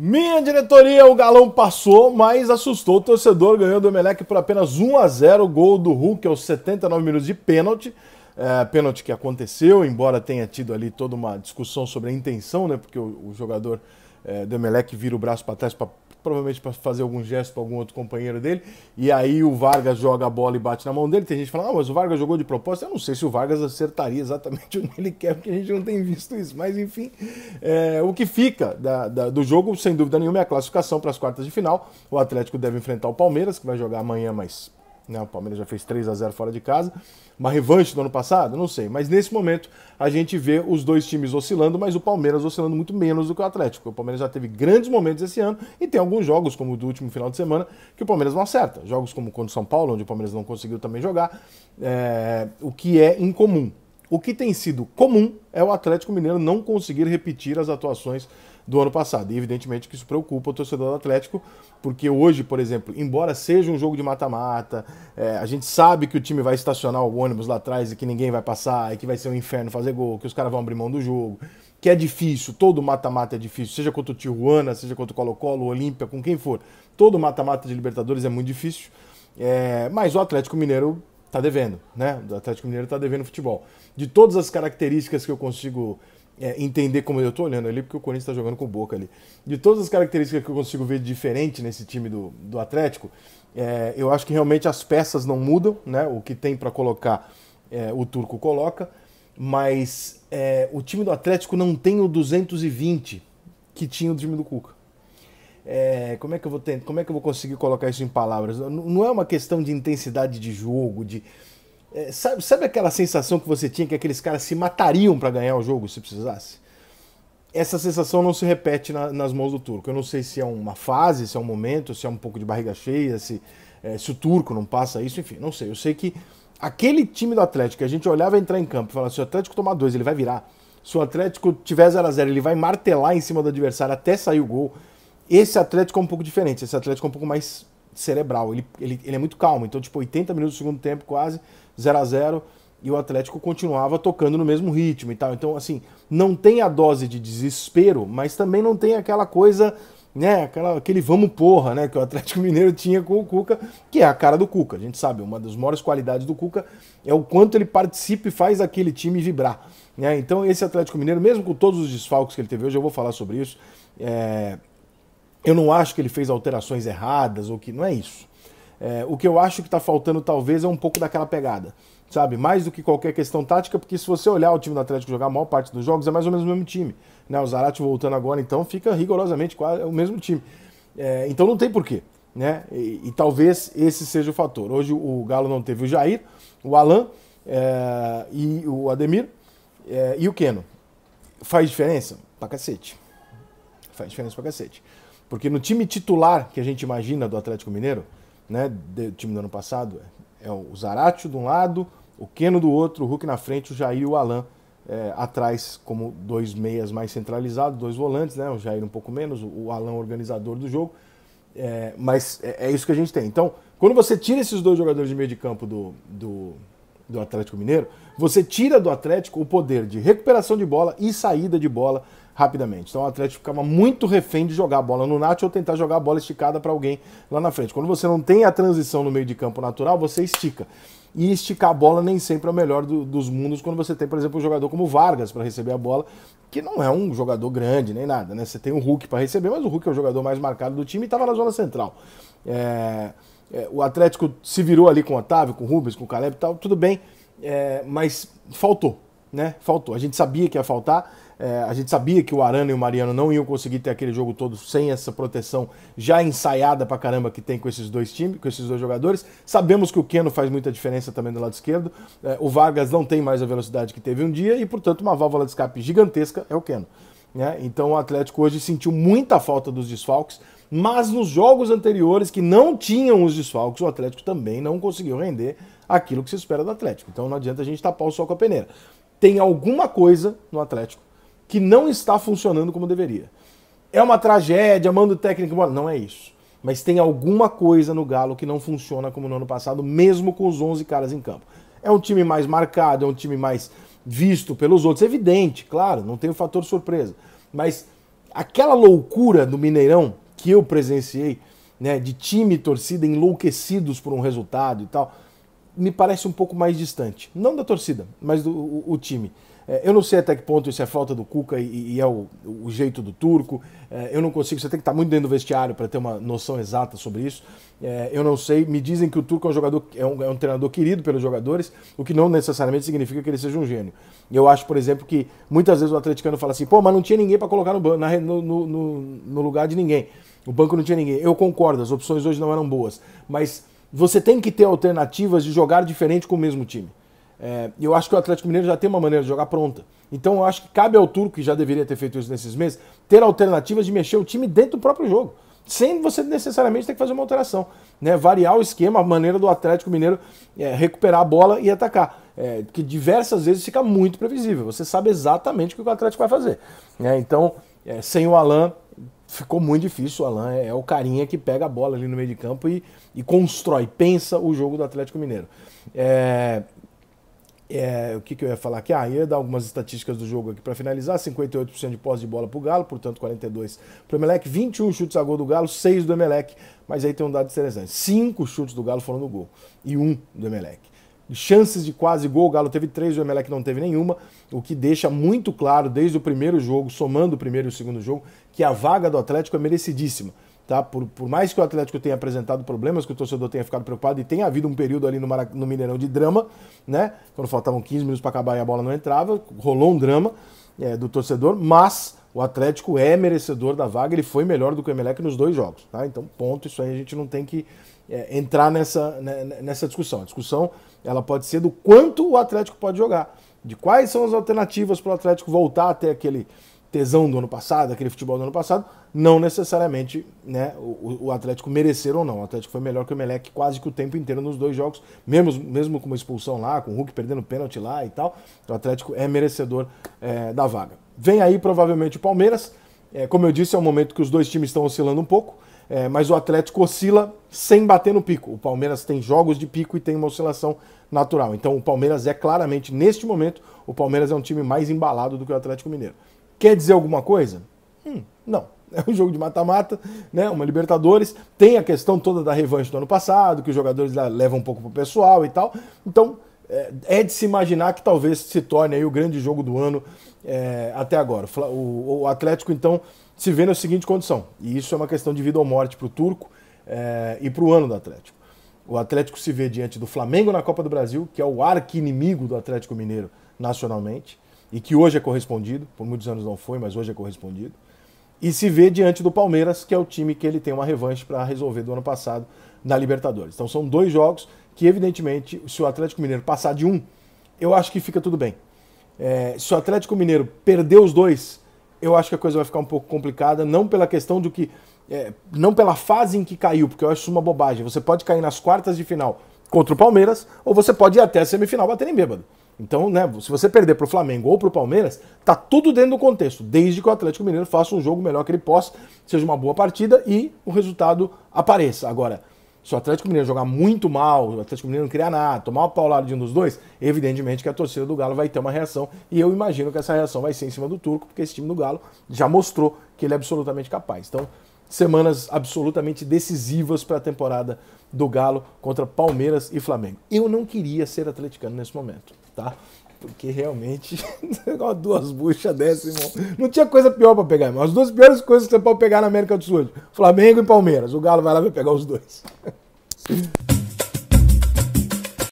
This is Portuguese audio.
Minha diretoria, o galão passou, mas assustou o torcedor, Ganhou o Emelec por apenas 1 a 0 Gol do Hulk aos 79 minutos de pênalti. É, pênalti que aconteceu, embora tenha tido ali toda uma discussão sobre a intenção, né? Porque o, o jogador é, do Emelec vira o braço para trás para provavelmente para fazer algum gesto para algum outro companheiro dele, e aí o Vargas joga a bola e bate na mão dele. Tem gente que fala, ah, mas o Vargas jogou de propósito. Eu não sei se o Vargas acertaria exatamente onde ele quer, porque a gente não tem visto isso. Mas enfim, é, o que fica da, da, do jogo, sem dúvida nenhuma, é a classificação para as quartas de final. O Atlético deve enfrentar o Palmeiras, que vai jogar amanhã, mais né? O Palmeiras já fez 3 a 0 fora de casa. Uma revanche do ano passado? Não sei. Mas nesse momento a gente vê os dois times oscilando, mas o Palmeiras oscilando muito menos do que o Atlético. O Palmeiras já teve grandes momentos esse ano e tem alguns jogos, como o do último final de semana, que o Palmeiras não acerta. Jogos como contra o São Paulo, onde o Palmeiras não conseguiu também jogar, é... o que é incomum. O que tem sido comum é o Atlético Mineiro não conseguir repetir as atuações do ano passado. E evidentemente que isso preocupa o torcedor do Atlético, porque hoje, por exemplo, embora seja um jogo de mata-mata, é, a gente sabe que o time vai estacionar o ônibus lá atrás e que ninguém vai passar, e que vai ser um inferno fazer gol, que os caras vão abrir mão do jogo, que é difícil, todo mata-mata é difícil, seja contra o Tijuana, seja contra o Colo-Colo, Olímpia, com quem for. Todo mata-mata de Libertadores é muito difícil, é, mas o Atlético Mineiro tá devendo, né? O Atlético Mineiro tá devendo futebol. De todas as características que eu consigo é, entender como eu estou olhando ali, porque o Corinthians está jogando com Boca ali. De todas as características que eu consigo ver diferente nesse time do, do Atlético, é, eu acho que realmente as peças não mudam, né? O que tem para colocar, é, o Turco coloca, mas é, o time do Atlético não tem o 220 que tinha o time do Cuca. É, como, é que eu vou ter, como é que eu vou conseguir colocar isso em palavras? Não é uma questão de intensidade de jogo, de, é, sabe, sabe aquela sensação que você tinha que aqueles caras se matariam para ganhar o jogo se precisasse? Essa sensação não se repete na, nas mãos do turco. Eu não sei se é uma fase, se é um momento, se é um pouco de barriga cheia, se, é, se o turco não passa isso, enfim, não sei. Eu sei que aquele time do Atlético, a gente olhava entrar em campo e falava: se o Atlético tomar dois, ele vai virar. Se o Atlético tiver 0 a 0 ele vai martelar em cima do adversário até sair o gol. Esse Atlético é um pouco diferente, esse Atlético é um pouco mais cerebral, ele, ele, ele é muito calmo. Então, tipo, 80 minutos do segundo tempo quase, 0 a 0 e o Atlético continuava tocando no mesmo ritmo e tal. Então, assim, não tem a dose de desespero, mas também não tem aquela coisa, né, aquela, aquele vamos porra, né, que o Atlético Mineiro tinha com o Cuca, que é a cara do Cuca. A gente sabe, uma das maiores qualidades do Cuca é o quanto ele participa e faz aquele time vibrar. Né? Então, esse Atlético Mineiro, mesmo com todos os desfalques que ele teve hoje, eu vou falar sobre isso, é... eu não acho que ele fez alterações erradas ou que. Não é isso. É, o que eu acho que está faltando, talvez, é um pouco daquela pegada. Sabe, mais do que qualquer questão tática, porque se você olhar o time do Atlético jogar a maior parte dos jogos, é mais ou menos o mesmo time. Né? O Zarate voltando agora, então, fica rigorosamente quase o mesmo time. É, então não tem porquê. Né? E, e, talvez esse seja o fator. Hoje o Galo não teve o Jair, o Alan é, e o Ademir é, e o Keno. Faz diferença? Pra cacete. Faz diferença pra cacete. Porque no time titular que a gente imagina do Atlético Mineiro, né, do time do ano passado. É, é o Zaratio de um lado, o Keno do outro, o Hulk na frente, o Jair e o Alan é, atrás, como dois meias mais centralizados, dois volantes, né, o Jair um pouco menos, o Alan organizador do jogo. É, mas é, é, isso que a gente tem. Então, quando você tira esses dois jogadores de meio de campo do, do, do Atlético Mineiro, você tira do Atlético o poder de recuperação de bola e saída de bola, rapidamente. Então o Atlético ficava muito refém de jogar a bola no Nath ou tentar jogar a bola esticada para alguém lá na frente. Quando você não tem a transição no meio de campo natural, você estica. E esticar a bola nem sempre é o melhor do, dos mundos quando você tem, por exemplo, um jogador como Vargas para receber a bola, que não é um jogador grande nem nada, né? Você tem o Hulk para receber, mas o Hulk é o jogador mais marcado do time e estava na zona central. É, é, o Atlético se virou ali com o Otávio, com o Rubens, com o Caleb e tal, tudo bem, é, mas faltou, né? Faltou. A gente sabia que ia faltar é, a gente sabia que o Arana e o Mariano não iam conseguir ter aquele jogo todo sem essa proteção já ensaiada pra caramba que tem com esses dois times, com esses dois jogadores. Sabemos que o Keno faz muita diferença também do lado esquerdo. É, o Vargas não tem mais a velocidade que teve um dia e, portanto, uma válvula de escape gigantesca é o Keno. Né? Então o Atlético hoje sentiu muita falta dos desfalques, mas nos jogos anteriores que não tinham os desfalques, o Atlético também não conseguiu render aquilo que se espera do Atlético. Então não adianta a gente tapar o sol com a peneira. Tem alguma coisa no Atlético que não está funcionando como deveria. É uma tragédia, manda o técnico embora. Não é isso. Mas tem alguma coisa no Galo que não funciona como no ano passado, mesmo com os 11 caras em campo. É um time mais marcado, é um time mais visto pelos outros. É evidente, claro, não tem o fator surpresa. Mas aquela loucura do Mineirão que eu presenciei, né, de time e torcida enlouquecidos por um resultado e tal, me parece um pouco mais distante. Não da torcida, mas do o, o time. É, eu não sei até que ponto isso é falta do Cuca e, e é o, o, jeito do turco. É, eu não consigo, você tem que estar muito dentro do vestiário para ter uma noção exata sobre isso. É, eu não sei. Me dizem que o turco é um jogador, é um, é um treinador querido pelos jogadores, o que não necessariamente significa que ele seja um gênio. Eu acho, por exemplo, que muitas vezes o atleticano fala assim, pô, mas não tinha ninguém para colocar no, na, no, no, no lugar de ninguém. O banco não tinha ninguém. Eu concordo, as opções hoje não eram boas. Mas você tem que ter alternativas de jogar diferente com o mesmo time. É, eu acho que o Atlético Mineiro já tem uma maneira de jogar pronta. Então eu acho que cabe ao Turco, que já deveria ter feito isso nesses meses, ter alternativas de mexer o time dentro do próprio jogo. Sem você necessariamente ter que fazer uma alteração. Né? Variar o esquema, a maneira do Atlético Mineiro é, recuperar a bola e atacar. É, que diversas vezes fica muito previsível. Você sabe exatamente o que o Atlético vai fazer. Né? Então, é, sem o Alain, ficou muito difícil. O Alain é, é, o carinha que pega a bola ali no meio de campo e, e constrói, pensa o jogo do Atlético Mineiro. É, é, o que, que, eu ia falar aqui? Ah, ia dar algumas estatísticas do jogo aqui para finalizar: 58% de posse de bola para o Galo, portanto 42% para o Emelec, 21 chutes a gol do Galo, 6 do Emelec. Mas aí tem um dado interessante: 5 chutes do Galo foram no gol e 1 do Emelec. Chances de quase gol, o Galo teve 3, o Emelec não teve nenhuma, o que deixa muito claro desde o primeiro jogo, somando o primeiro e o segundo jogo, que a vaga do Atlético é merecidíssima Tá? Por, por mais que o Atlético tenha apresentado problemas, que o torcedor tenha ficado preocupado, e tenha havido um período ali no, Marac... no Mineirão de drama, né? Quando faltavam 15 minutos para acabar e a bola não entrava, rolou um drama é, do torcedor, mas o Atlético é merecedor da vaga, ele foi melhor do que o Emelec nos dois jogos. Tá? Então, ponto, isso aí a gente não tem que é, entrar nessa, né, né, nessa discussão. A discussão ela pode ser do quanto o Atlético pode jogar, de quais são as alternativas para o Atlético voltar até aquele tesão do ano passado, aquele futebol do ano passado, não necessariamente né, o, o, Atlético merecer ou não. O Atlético foi melhor que o Meleque quase que o tempo inteiro nos dois jogos, mesmo, mesmo com uma expulsão lá, com o Hulk perdendo pênalti lá e tal. O Atlético é merecedor é, da vaga. Vem aí provavelmente o Palmeiras. É, como eu disse, é um momento que os dois times estão oscilando um pouco, é, mas o Atlético oscila sem bater no pico. O Palmeiras tem jogos de pico e tem uma oscilação natural. Então o Palmeiras é claramente, neste momento, o Palmeiras é um time mais embalado do que o Atlético Mineiro. Quer dizer alguma coisa? Hum, não. É um jogo de mata-mata, né? Uma Libertadores. Tem a questão toda da revanche do ano passado, que os jogadores levam um pouco pro pessoal e tal. Então, é, é de se imaginar que talvez se torne aí o grande jogo do ano é, até agora. O, Atlético, então, se vê na seguinte condição, e isso é uma questão de vida ou morte para o Turco é, e para o ano do Atlético. O Atlético se vê diante do Flamengo na Copa do Brasil, que é o arqui-inimigo do Atlético Mineiro nacionalmente e que hoje é correspondido, por muitos anos não foi, mas hoje é correspondido, e se vê diante do Palmeiras, que é o time que ele tem uma revanche para resolver do ano passado na Libertadores. Então são dois jogos que, evidentemente, se o Atlético Mineiro passar de um, eu acho que fica tudo bem. É, se o Atlético Mineiro perder os dois, eu acho que a coisa vai ficar um pouco complicada, não pela questão do que. É, não pela fase em que caiu, porque eu acho uma bobagem. Você pode cair nas quartas de final contra o Palmeiras, ou você pode ir até a semifinal batendo em bêbado. Então, né, se você perder para o Flamengo ou para o Palmeiras, tá tudo dentro do contexto, desde que o Atlético Mineiro faça um jogo melhor que ele possa, seja uma boa partida e o resultado apareça. Agora, se o Atlético Mineiro jogar muito mal, o Atlético Mineiro não criar nada, tomar uma paulada de um dos dois, evidentemente que a torcida do Galo vai ter uma reação. E eu imagino que essa reação vai ser em cima do Turco, porque esse time do Galo já mostrou que ele é absolutamente capaz. Então, semanas absolutamente decisivas para a temporada do Galo contra Palmeiras e Flamengo. Eu não queria ser atleticano nesse momento tá? Porque realmente, duas buchas dessas, irmão. Não tinha coisa pior para pegar, irmão. As duas piores coisas que você pode pegar na América do Sul: Flamengo e Palmeiras. O Galo vai lá e vai pegar os dois.